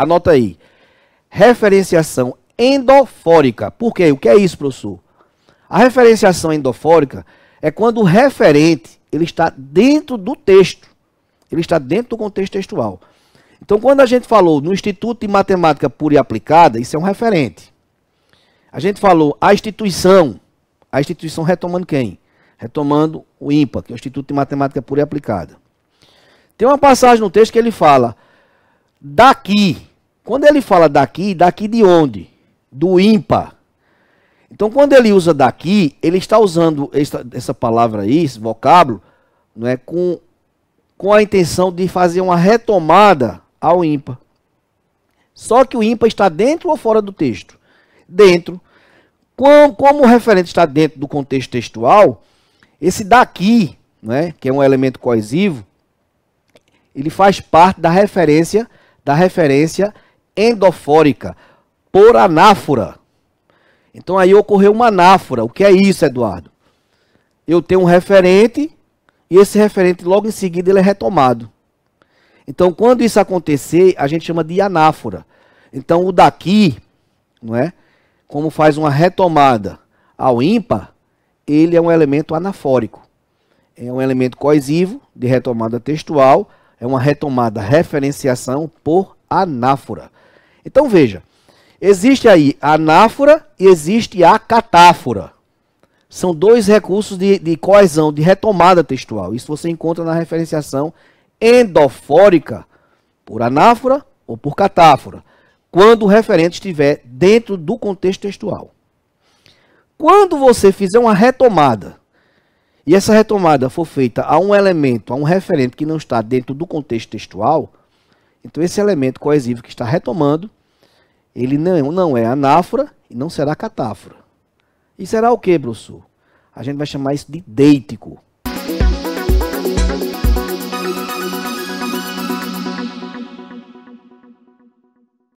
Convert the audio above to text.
Anota aí. Referenciação endofórica. Por quê? O que é isso, professor? A referenciação endofórica é quando o referente ele está dentro do texto. Ele está dentro do contexto textual. Então, quando a gente falou no Instituto de Matemática Pura e Aplicada, isso é um referente. A gente falou a instituição. A instituição retomando quem? Retomando o IMPA, que é o Instituto de Matemática Pura e Aplicada. Tem uma passagem no texto que ele fala: daqui quando ele fala daqui, daqui de onde? Do ímpar. Então, quando ele usa daqui, ele está usando essa palavra aí, esse vocábulo, não é, com, com a intenção de fazer uma retomada ao ímpar. Só que o ímpar está dentro ou fora do texto? Dentro. Como, como o referente está dentro do contexto textual, esse daqui, né, que é um elemento coesivo, ele faz parte da referência, da referência endofórica, por anáfora. Então aí ocorreu uma anáfora. O que é isso, Eduardo? Eu tenho um referente e esse referente logo em seguida ele é retomado. Então quando isso acontecer, a gente chama de anáfora. Então o daqui, não é? Como faz uma retomada ao ímpar, ele é um elemento anafórico. É um elemento coesivo de retomada textual, é uma retomada referenciação por anáfora. Então veja, existe aí a anáfora e existe a catáfora. São dois recursos de, de coesão, de retomada textual. Isso você encontra na referenciação endofórica, por anáfora ou por catáfora, quando o referente estiver dentro do contexto textual. Quando você fizer uma retomada, e essa retomada for feita a um elemento, a um referente que não está dentro do contexto textual, então esse elemento coesivo que está retomando, ele não, não é anáfora e não será catáfora. E será o que, professor? A gente vai chamar isso de deítico.